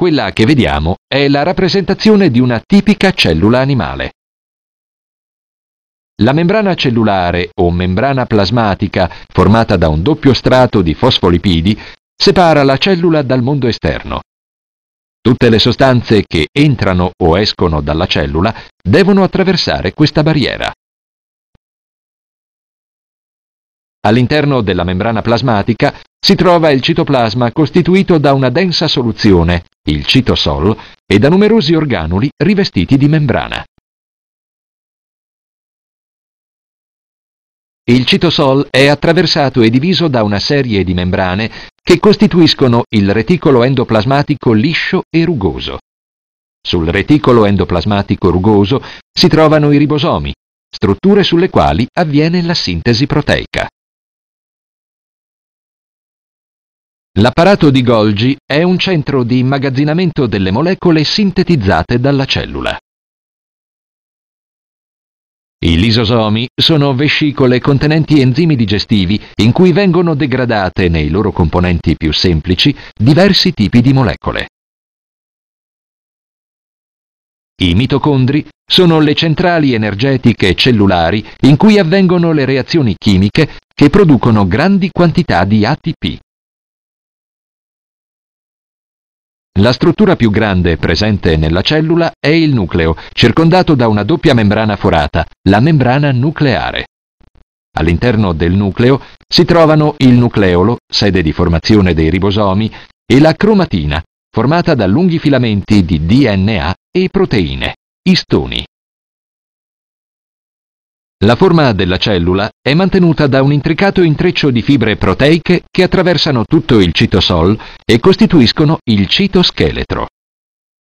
Quella che vediamo è la rappresentazione di una tipica cellula animale. La membrana cellulare o membrana plasmatica, formata da un doppio strato di fosfolipidi, separa la cellula dal mondo esterno. Tutte le sostanze che entrano o escono dalla cellula devono attraversare questa barriera. All'interno della membrana plasmatica si trova il citoplasma costituito da una densa soluzione il citosol, e da numerosi organuli rivestiti di membrana. Il citosol è attraversato e diviso da una serie di membrane che costituiscono il reticolo endoplasmatico liscio e rugoso. Sul reticolo endoplasmatico rugoso si trovano i ribosomi, strutture sulle quali avviene la sintesi proteica. L'apparato di Golgi è un centro di immagazzinamento delle molecole sintetizzate dalla cellula. I lisosomi sono vescicole contenenti enzimi digestivi in cui vengono degradate nei loro componenti più semplici diversi tipi di molecole. I mitocondri sono le centrali energetiche cellulari in cui avvengono le reazioni chimiche che producono grandi quantità di ATP. La struttura più grande presente nella cellula è il nucleo, circondato da una doppia membrana forata, la membrana nucleare. All'interno del nucleo si trovano il nucleolo, sede di formazione dei ribosomi, e la cromatina, formata da lunghi filamenti di DNA e proteine, istoni. La forma della cellula è mantenuta da un intricato intreccio di fibre proteiche che attraversano tutto il citosol e costituiscono il citoscheletro.